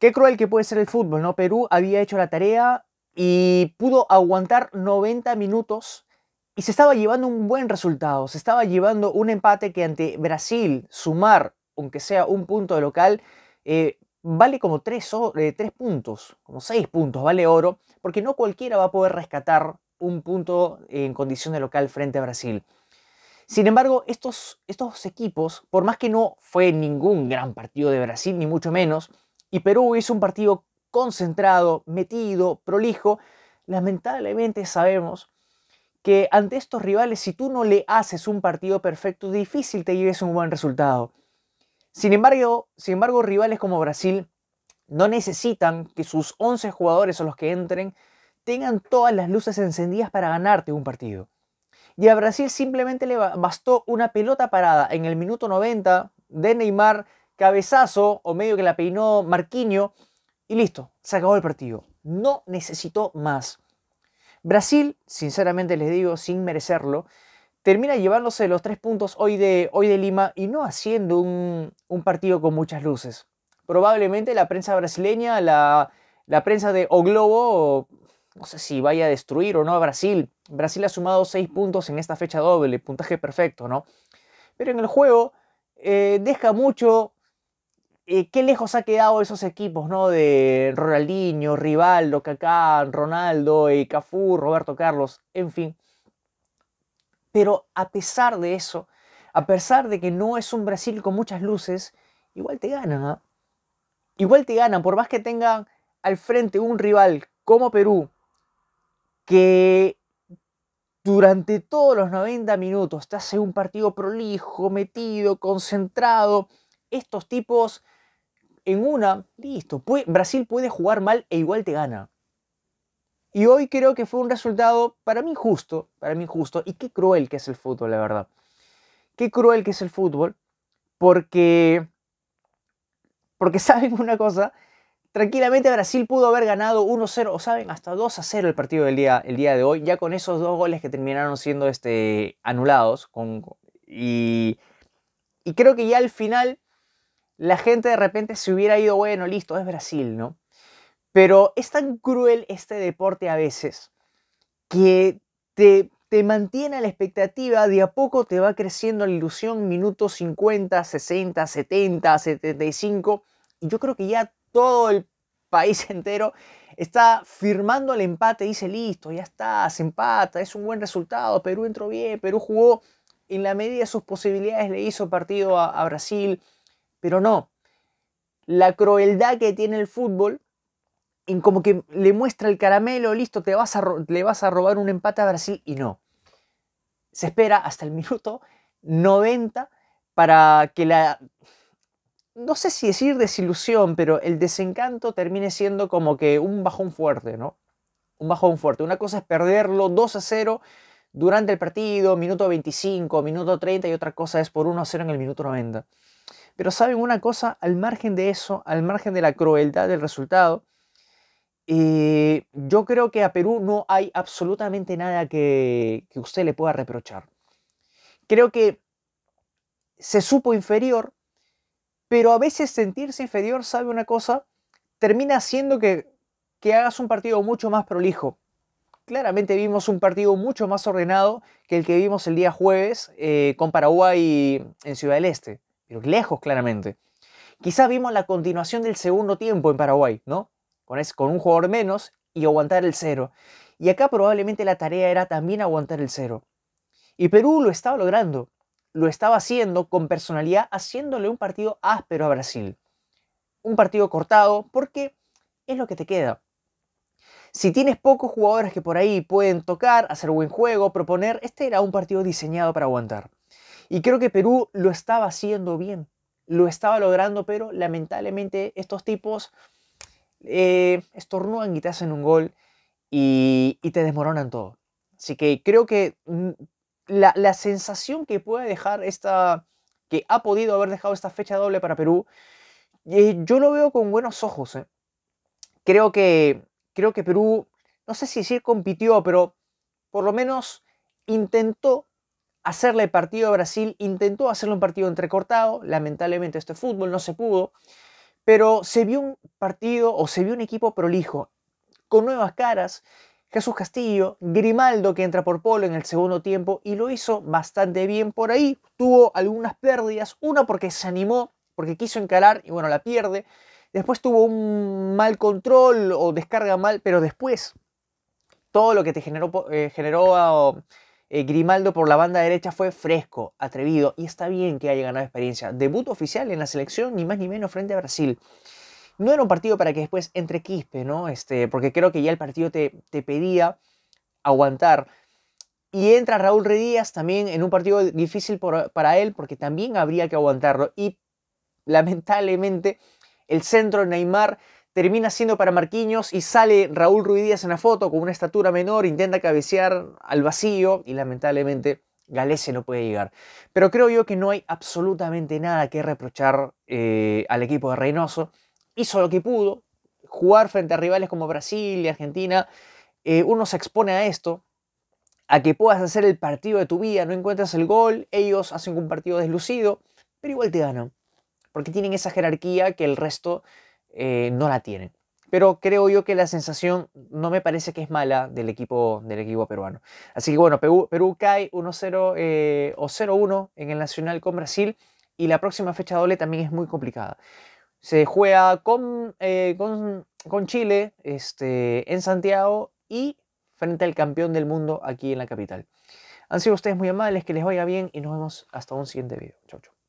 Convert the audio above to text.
Qué cruel que puede ser el fútbol, ¿no? Perú había hecho la tarea y pudo aguantar 90 minutos y se estaba llevando un buen resultado, se estaba llevando un empate que ante Brasil sumar, aunque sea un punto de local, eh, vale como 3 eh, puntos, como 6 puntos, vale oro, porque no cualquiera va a poder rescatar un punto en condición de local frente a Brasil. Sin embargo, estos equipos, por más que no fue ningún gran partido de Brasil, ni mucho menos, y Perú hizo un partido concentrado, metido, prolijo. Lamentablemente sabemos que ante estos rivales, si tú no le haces un partido perfecto, difícil te lleves un buen resultado. Sin embargo, sin embargo, rivales como Brasil no necesitan que sus 11 jugadores o los que entren tengan todas las luces encendidas para ganarte un partido. Y a Brasil simplemente le bastó una pelota parada en el minuto 90 de Neymar cabezazo o medio que la peinó Marquinho y listo, se acabó el partido. No necesitó más. Brasil, sinceramente les digo, sin merecerlo, termina llevándose los tres puntos hoy de, hoy de Lima y no haciendo un, partido con muchas luces. Probablemente la prensa brasileña, la, prensa de O Globo, no sé si vaya a destruir o no a Brasil. Brasil ha sumado seis puntos en esta fecha doble, puntaje perfecto, ¿no? Pero en el juego eh, deja mucho eh, qué lejos ha quedado esos equipos, ¿no? De Ronaldinho, Rivaldo, Kaká, Ronaldo, eh, Cafú, Roberto Carlos, en fin. Pero a pesar de eso, a pesar de que no es un Brasil con muchas luces, igual te ganan, ¿ah? Igual te ganan, por más que tengan al frente un rival como Perú, que durante todos los 90 minutos te hace un partido prolijo, metido, concentrado, estos tipos en una, listo, Brasil puede jugar mal e igual te gana. Y hoy creo que fue un resultado para mí justo, para mí justo, y qué cruel que es el fútbol, la verdad. Qué cruel que es el fútbol, porque, porque saben una cosa, tranquilamente Brasil pudo haber ganado 1-0, o saben, hasta 2-0 el partido del día, el día de hoy, ya con esos dos goles que terminaron siendo este, anulados, con, y, y creo que ya al final la gente de repente se hubiera ido, bueno, listo, es Brasil, ¿no? Pero es tan cruel este deporte a veces que te, te mantiene la expectativa, de a poco te va creciendo la ilusión, minutos 50, 60, 70, 75, y yo creo que ya todo el país entero está firmando el empate, dice listo, ya está, se empata, es un buen resultado, Perú entró bien, Perú jugó en la medida de sus posibilidades, le hizo partido a Brasil, pero no, la crueldad que tiene el fútbol, en como que le muestra el caramelo, listo, te vas a le vas a robar un empate a Brasil y no. Se espera hasta el minuto 90 para que la, no sé si decir desilusión, pero el desencanto termine siendo como que un bajón fuerte, ¿no? Un bajón fuerte. Una cosa es perderlo 2 a 0 durante el partido, minuto 25, minuto 30, y otra cosa es por 1 a 0 en el minuto 90. Pero saben una cosa, al margen de eso, al margen de la crueldad del resultado, eh, yo creo que a Perú no hay absolutamente nada que, usted le pueda reprochar. Creo que se supo inferior, pero a veces sentirse inferior, sabe una cosa, termina haciendo que, hagas un partido mucho más prolijo, claramente vimos un partido mucho más ordenado que el que vimos el día jueves eh, con Paraguay en Ciudad del Este pero lejos claramente. Quizá vimos la continuación del segundo tiempo en Paraguay, ¿no? con un jugador menos y aguantar el cero. Y acá probablemente la tarea era también aguantar el cero. Y Perú lo estaba logrando, lo estaba haciendo con personalidad, haciéndole un partido áspero a Brasil. Un partido cortado, porque es lo que te queda. Si tienes pocos jugadores que por ahí pueden tocar, hacer buen juego, proponer, este era un partido diseñado para aguantar. Y creo que Perú lo estaba haciendo bien, lo estaba logrando, pero lamentablemente estos tipos eh, y te hacen un gol y, te desmoronan todo. Así que creo que mm, la, sensación que puede dejar esta, que ha podido haber dejado esta fecha doble para Perú, eh, yo lo veo con buenos ojos. Eh. Creo, que, creo que Perú, no sé si sí compitió, pero por lo menos intentó hacerle partido a Brasil, intentó hacerle un partido entrecortado, lamentablemente este fútbol, no se pudo, pero se vio un partido o se vio un equipo prolijo, con nuevas caras, Jesús Castillo, Grimaldo que entra por Polo en el segundo tiempo y lo hizo bastante bien por ahí, tuvo algunas pérdidas, una porque se animó, porque quiso encarar y bueno, la pierde, después tuvo un mal control o descarga mal, pero después todo lo que te generó... Eh, generó eh, Grimaldo por la banda derecha fue fresco, atrevido y está bien que haya ganado experiencia. Debut oficial en la selección, ni más ni menos frente a Brasil. No era un partido para que después entre quispe, ¿no? Este, porque creo que ya el partido te, pedía aguantar. Y entra Raúl Redías también en un partido difícil para él porque también habría que aguantarlo. Y lamentablemente el centro de Neymar termina siendo para Marquinhos y sale Raúl Ruiz Díaz en la foto con una estatura menor, intenta cabecear al vacío y lamentablemente Galese no puede llegar. Pero creo yo que no hay absolutamente nada que reprochar eh, al equipo de Reynoso. Hizo lo que pudo, jugar frente a rivales como Brasil y Argentina, eh, uno se expone a esto, a que puedas hacer el partido de tu vida, no encuentras el gol, ellos hacen un partido deslucido, pero igual te ganan, porque tienen esa jerarquía que el resto eh, no la tienen. Pero creo yo que la sensación no me parece que es mala del equipo, del equipo peruano. Así que bueno, Perú, cae 1-0 eh, o 0-1 en el Nacional con Brasil y la próxima fecha doble también es muy complicada. Se juega eh, con, con, Chile este, en Santiago y frente al campeón del mundo aquí en la capital. Han sido ustedes muy amables, que les vaya bien y nos vemos hasta un siguiente video. Chau, chau.